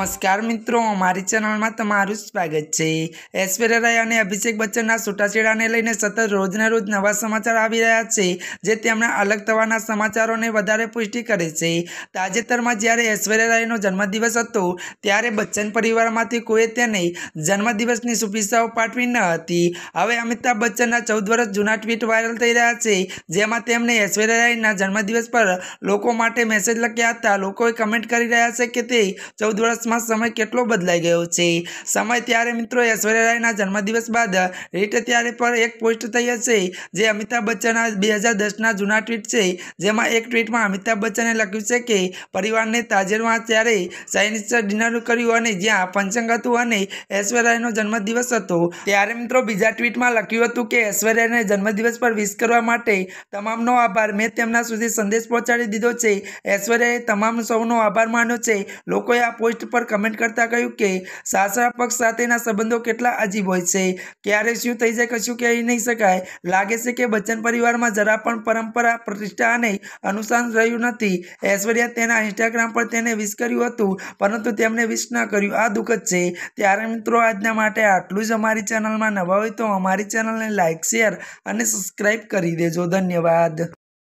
નમસ્કાર મિત્રો અમારી ચેનલમાં તમારું સ્વાગત છે ઐશ્વર્યા રાય અને અભિષેક બચ્ચનના છૂટાછેડાને લઈને સતત રોજને રોજ નવા સમાચાર આવી રહ્યા છે જે તેમના અલગ થવાના સમાચારોને વધારે પુષ્ટિ કરે છે તાજેતરમાં જ્યારે ઐશ્વર્યા રાયનો જન્મદિવસ હતો ત્યારે બચ્ચન પરિવારમાંથી કોઈએ તેને જન્મદિવસની શુભેચ્છાઓ પાઠવી ન હતી હવે અમિતાભ બચ્ચનના ચૌદ વર્ષ જૂના ટ્વીટ વાયરલ થઈ રહ્યા છે જેમાં તેમણે ઐશ્વર્યા રાયના જન્મદિવસ પર લોકો માટે મેસેજ લખ્યા હતા લોકોએ કમેન્ટ કરી રહ્યા છે કે તે ચૌદ વર્ષ દિવસમાં સમય કેટલો બદલાઈ ગયો છે સમય ત્યારે મિત્રો ઐશ્વર્યા રાયના જન્મદિવસ બાદ રીટ ત્યારે પર એક પોસ્ટ થઈ હશે જે અમિતાભ બચ્ચનના બે હજાર દસના જૂના ટ્વીટ છે જેમાં એક ટ્વીટમાં અમિતાભ બચ્ચને લખ્યું છે કે પરિવારને તાજેરમાં ત્યારે ચાઇનીઝ ડિનર કર્યું અને જ્યાં પંચંગ હતું અને ઐશ્વર્યાનો જન્મદિવસ હતો ત્યારે મિત્રો બીજા ટ્વીટમાં લખ્યું હતું કે ઐશ્વર્યાને જન્મદિવસ પર વિશ કરવા માટે તમામનો આભાર મેં તેમના સુધી સંદેશ પહોંચાડી દીધો છે ઐશ્વર્યાએ તમામ સૌનો આભાર માન્યો છે લોકોએ આ પોસ્ટ પર પર કમેન્ટ કરતા કહ્યું કે સાસરા પક્ષ સાથેના સંબંધો કેટલા અજીબ હોય છે ક્યારે શું થઈ જાય કશું કહી નહીં શકાય લાગે છે કે બચ્ચન પરિવારમાં જરા પણ પરંપરા પ્રતિષ્ઠા અને અનુસાન રહ્યું નથી ઐશ્વર્યા તેના ઇન્સ્ટાગ્રામ પર તેને વિશ કર્યું હતું પરંતુ તેમણે વિશ ન કર્યું આ દુઃખદ છે ત્યારે મિત્રો આજના માટે આટલું જ અમારી ચેનલમાં નવા હોય તો અમારી ચેનલને લાઇક શેર અને સબસ્ક્રાઈબ કરી દેજો ધન્યવાદ